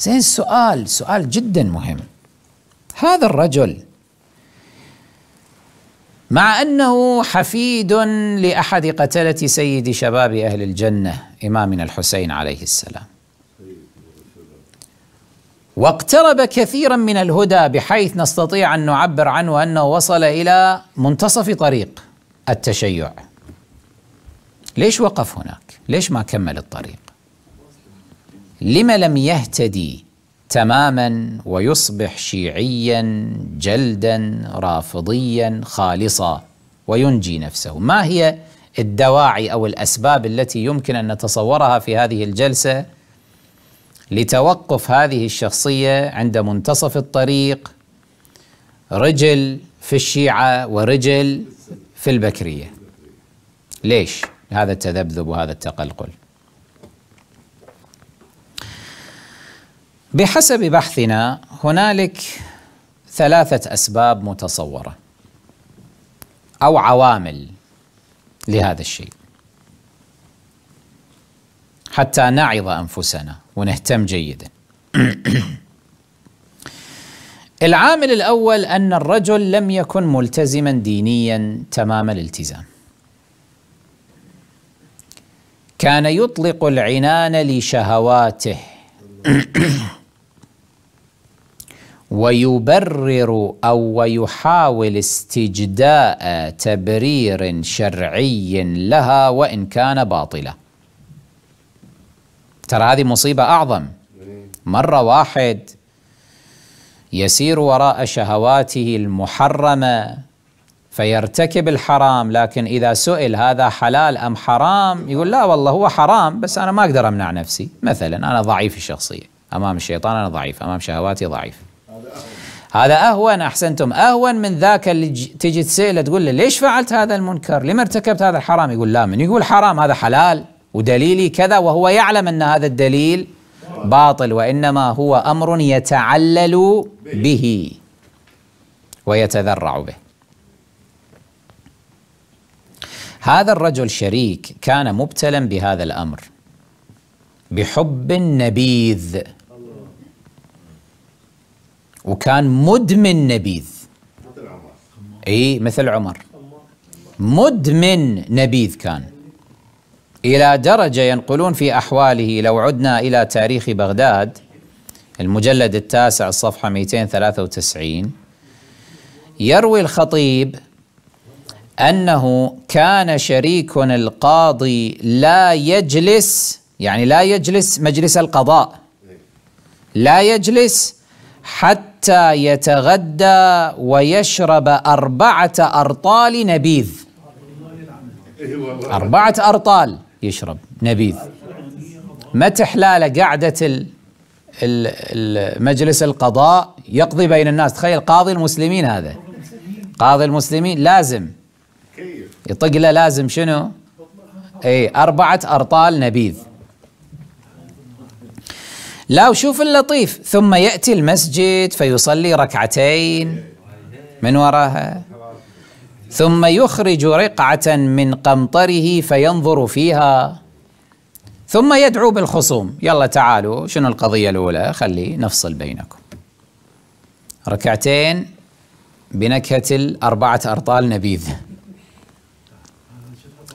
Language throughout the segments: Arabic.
زين سؤال سؤال جدا مهم هذا الرجل مع انه حفيد لاحد قتله سيد شباب اهل الجنه امامنا الحسين عليه السلام واقترب كثيرا من الهدى بحيث نستطيع ان نعبر عنه انه وصل الى منتصف طريق التشيع ليش وقف هناك ليش ما كمل الطريق لم لم يهتدي تماما ويصبح شيعيا جلدا رافضيا خالصا وينجي نفسه ما هي الدواعي او الاسباب التي يمكن ان نتصورها في هذه الجلسه لتوقف هذه الشخصيه عند منتصف الطريق رجل في الشيعه ورجل في البكريه ليش هذا التذبذب وهذا التقلقل بحسب بحثنا هنالك ثلاثة أسباب متصورة أو عوامل لهذا الشيء حتى نعظ أنفسنا ونهتم جيدا العامل الأول أن الرجل لم يكن ملتزما دينيا تمام الالتزام كان يطلق العنان لشهواته ويبرر او ويحاول استجداء تبرير شرعي لها وان كان باطلا ترى هذه مصيبه اعظم مره واحد يسير وراء شهواته المحرمه فيرتكب الحرام لكن اذا سئل هذا حلال ام حرام يقول لا والله هو حرام بس انا ما اقدر امنع نفسي مثلا انا ضعيف الشخصيه امام الشيطان انا ضعيف امام شهواتي ضعيف هذا اهون احسنتم اهون من ذاك اللي تجي تساله تقول له ليش فعلت هذا المنكر؟ لما ارتكبت هذا الحرام؟ يقول لا من يقول حرام هذا حلال ودليلي كذا وهو يعلم ان هذا الدليل باطل وانما هو امر يتعلل به ويتذرع به. هذا الرجل شريك كان مبتلا بهذا الامر بحب نبيذ وكان مدمن نبيذ مثل عمر اي مثل عمر مدمن نبيذ كان الى درجه ينقلون في احواله لو عدنا الى تاريخ بغداد المجلد التاسع الصفحه 293 يروي الخطيب انه كان شريك القاضي لا يجلس يعني لا يجلس مجلس القضاء لا يجلس حتى يتغدى ويشرب أربعة أرطال نبيذ أربعة أرطال يشرب نبيذ متى حلال قعدة مجلس القضاء يقضي بين الناس تخيل قاضي المسلمين هذا قاضي المسلمين لازم يطق له لازم شنو اي أربعة أرطال نبيذ لا وشوف اللطيف ثم يأتي المسجد فيصلي ركعتين من وراها ثم يخرج رقعة من قمطره فينظر فيها ثم يدعو بالخصوم يلا تعالوا شنو القضية الأولى خلي نفصل بينكم ركعتين بنكهة الأربعة أرطال نبيذ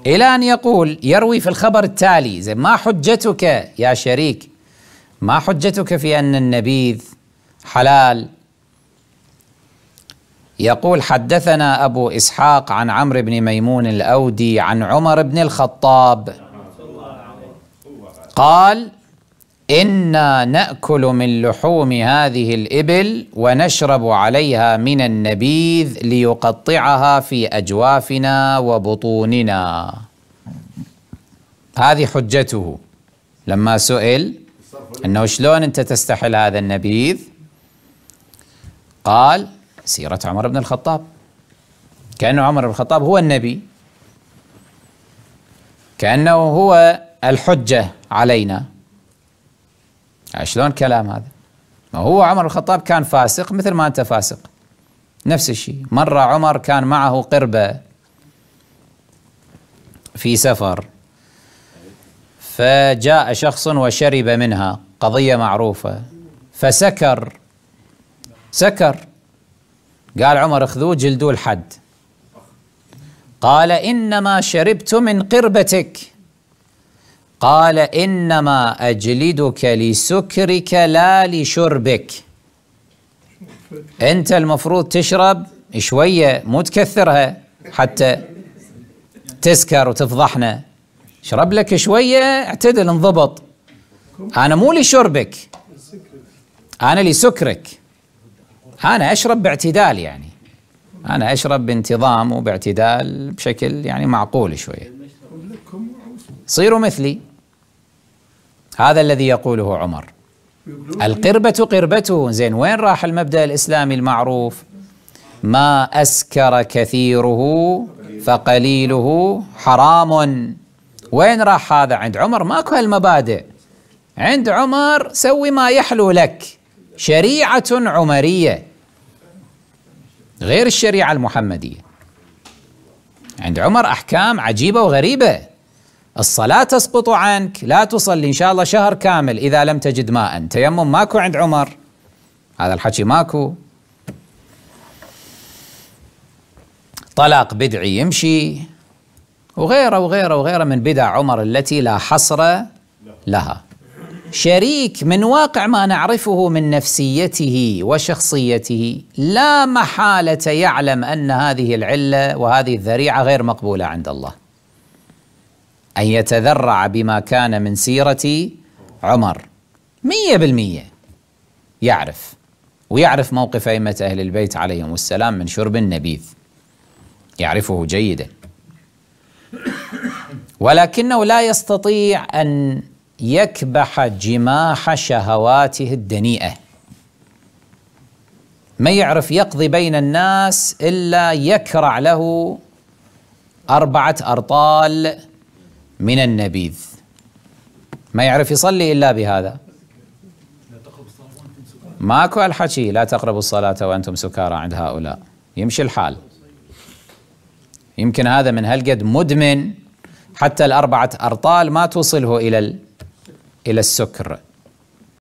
إلى أن يقول يروي في الخبر التالي زي ما حجتك يا شريك ما حجتك في ان النبيذ حلال يقول حدثنا ابو اسحاق عن عمرو بن ميمون الاودي عن عمر بن الخطاب قال انا ناكل من لحوم هذه الابل ونشرب عليها من النبيذ ليقطعها في اجوافنا وبطوننا هذه حجته لما سئل أنه شلون أنت تستحل هذا النبيذ قال سيرة عمر بن الخطاب كأن عمر بن الخطاب هو النبي كأنه هو الحجة علينا يعني شلون كلام هذا ما هو عمر بن الخطاب كان فاسق مثل ما أنت فاسق نفس الشيء مرة عمر كان معه قربة في سفر فجاء شخص وشرب منها قضية معروفة فسكر سكر قال عمر اخذوه جلدوه الحد قال إنما شربت من قربتك قال إنما أجلدك لسكرك لا لشربك أنت المفروض تشرب شوية مو تكثرها حتى تسكر وتفضحنا شرب لك شوية اعتدل انضبط أنا مو لشربك أنا لسكرك أنا أشرب باعتدال يعني أنا أشرب بانتظام وباعتدال بشكل يعني معقول شوية صيروا مثلي هذا الذي يقوله عمر القربة قربته زين وين راح المبدأ الإسلامي المعروف ما أسكر كثيره فقليله حرام وين راح هذا عند عمر ماكو هالمبادئ عند عمر سوي ما يحلو لك شريعة عمرية غير الشريعة المحمدية عند عمر أحكام عجيبة وغريبة الصلاة تسقط عنك لا تصلي إن شاء الله شهر كامل إذا لم تجد ماء تيمم ماكو عند عمر هذا الحكي ماكو طلاق بدعي يمشي وغيره وغيره وغيره من بدع عمر التي لا حصر لها شريك من واقع ما نعرفه من نفسيته وشخصيته لا محاله يعلم ان هذه العله وهذه الذريعه غير مقبوله عند الله ان يتذرع بما كان من سيره عمر مية بالمية يعرف ويعرف موقف أئمة أهل البيت عليهم السلام من شرب النبيذ يعرفه جيدا ولكنه لا يستطيع ان يكبح جماح شهواته الدنيئه ما يعرف يقضي بين الناس الا يكرع له اربعه ارطال من النبيذ ما يعرف يصلي الا بهذا ماكو هالحكي لا تقربوا الصلاه وانتم سكارى عند هؤلاء يمشي الحال يمكن هذا من هالقد مدمن حتى الأربعة أرطال ما توصله إلى إلى السكر